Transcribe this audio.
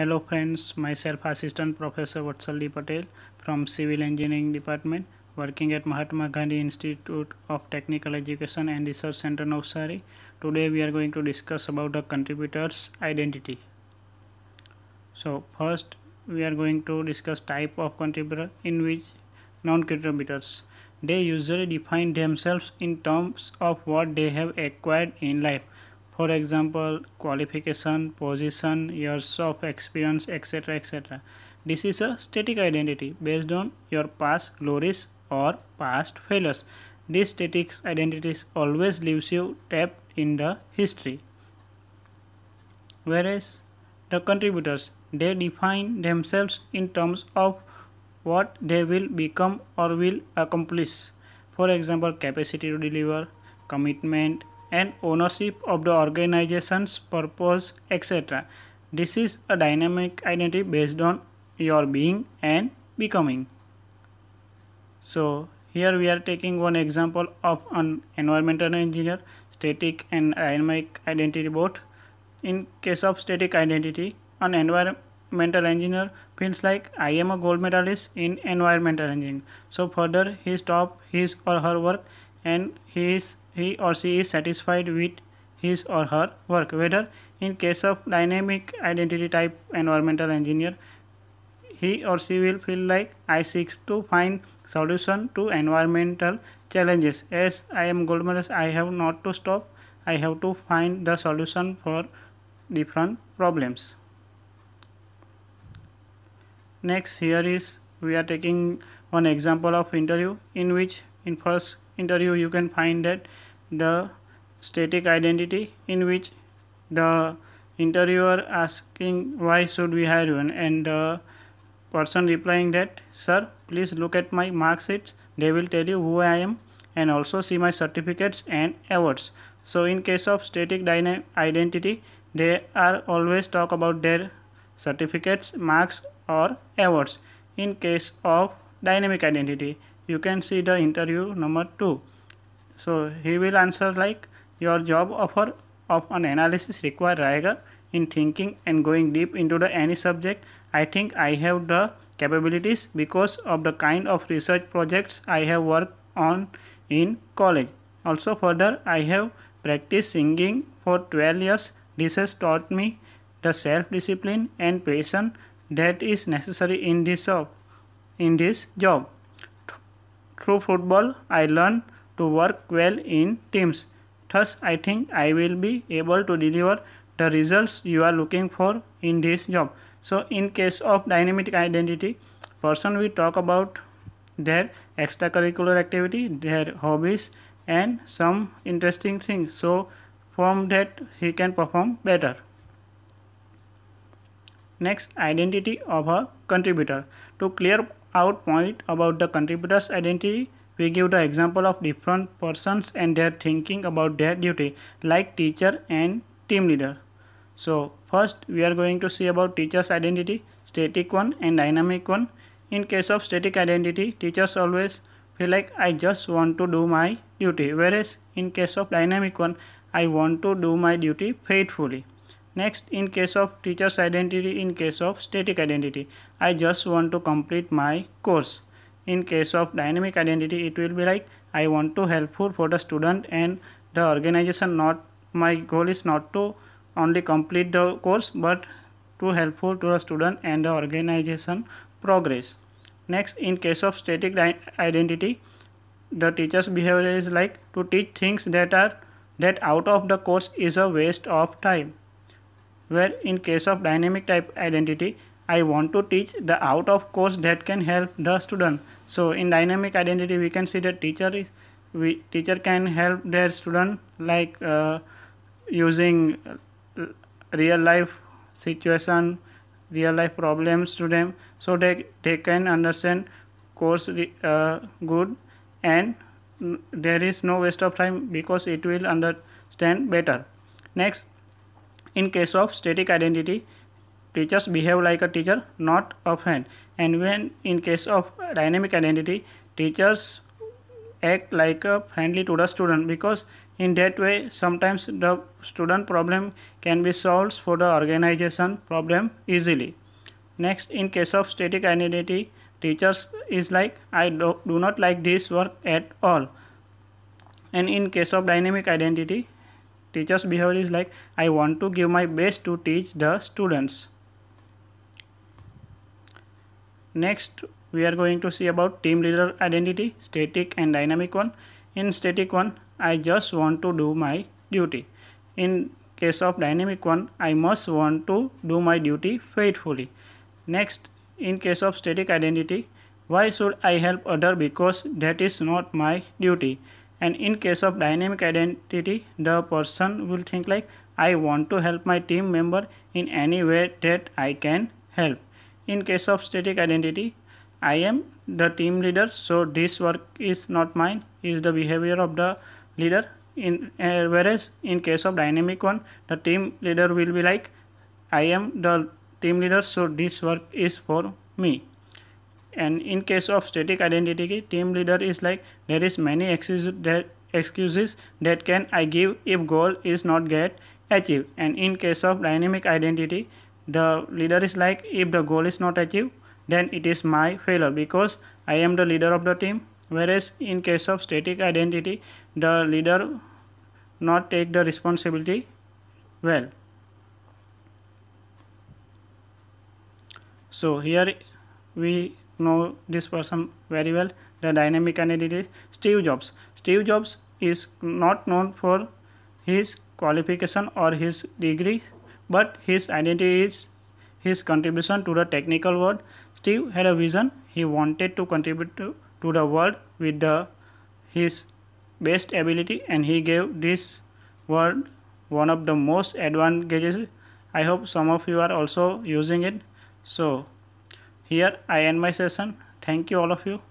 hello friends myself assistant professor vatsaldi patel from civil engineering department working at mahatma gandhi institute of technical education and research center navsari today we are going to discuss about the contributors identity so first we are going to discuss type of contributor in which non-contributors they usually define themselves in terms of what they have acquired in life for example qualification position years of experience etc etc this is a static identity based on your past glories or past failures this static identity always leaves you tapped in the history whereas the contributors they define themselves in terms of what they will become or will accomplish for example capacity to deliver commitment and ownership of the organization's purpose, etc. This is a dynamic identity based on your being and becoming. So here we are taking one example of an environmental engineer, static and dynamic identity both. In case of static identity, an environmental engineer feels like I am a gold medalist in environmental engineering. So further he stops his or her work and he is he or she is satisfied with his or her work. Whether in case of dynamic identity type environmental engineer, he or she will feel like I seek to find solution to environmental challenges. As I am Goldmanas, I have not to stop. I have to find the solution for different problems. Next here is we are taking one example of interview in which in first interview you can find that the static identity in which the interviewer asking why should we hire you and the person replying that sir please look at my mark sheets they will tell you who i am and also see my certificates and awards so in case of static identity they are always talk about their certificates marks or awards in case of dynamic identity you can see the interview number 2 so he will answer like your job offer of an analysis require rigor in thinking and going deep into the any subject i think i have the capabilities because of the kind of research projects i have worked on in college also further i have practiced singing for 12 years this has taught me the self discipline and patience that is necessary in this job in this job. Through football, I learned to work well in teams. Thus, I think I will be able to deliver the results you are looking for in this job. So, in case of dynamic identity, person we talk about their extracurricular activity, their hobbies, and some interesting things. So, from that, he can perform better. Next, identity of a contributor. To clear out point about the contributor's identity, we give the example of different persons and their thinking about their duty, like teacher and team leader. So first we are going to see about teacher's identity, static one and dynamic one. In case of static identity, teachers always feel like I just want to do my duty, whereas in case of dynamic one, I want to do my duty faithfully. Next, in case of teacher's identity, in case of static identity, I just want to complete my course. In case of dynamic identity, it will be like I want to helpful for the student and the organization. Not my goal is not to only complete the course, but to helpful to the student and the organization progress. Next, in case of static identity, the teacher's behavior is like to teach things that are that out of the course is a waste of time where in case of dynamic type identity I want to teach the out of course that can help the student. So in dynamic identity we can see the teacher is we teacher can help their student like uh, using real life situation real life problems to them so they they can understand course uh, good and there is no waste of time because it will understand better next in case of static identity, teachers behave like a teacher, not a friend. And when in case of dynamic identity, teachers act like a friendly to the student because in that way sometimes the student problem can be solved for the organization problem easily. Next, in case of static identity, teachers is like I do, do not like this work at all. And in case of dynamic identity, teacher's behavior is like i want to give my best to teach the students next we are going to see about team leader identity static and dynamic one in static one i just want to do my duty in case of dynamic one i must want to do my duty faithfully next in case of static identity why should i help other because that is not my duty and in case of dynamic identity the person will think like I want to help my team member in any way that I can help. In case of static identity I am the team leader so this work is not mine is the behavior of the leader in uh, whereas in case of dynamic one the team leader will be like I am the team leader so this work is for me and in case of static identity team leader is like there is many excuses that excuses that can i give if goal is not get achieved and in case of dynamic identity the leader is like if the goal is not achieved then it is my failure because i am the leader of the team whereas in case of static identity the leader not take the responsibility well so here we know this person very well the dynamic candidate is steve jobs steve jobs is not known for his qualification or his degree but his identity is his contribution to the technical world steve had a vision he wanted to contribute to, to the world with the his best ability and he gave this world one of the most advantages i hope some of you are also using it so here I end my session. Thank you all of you.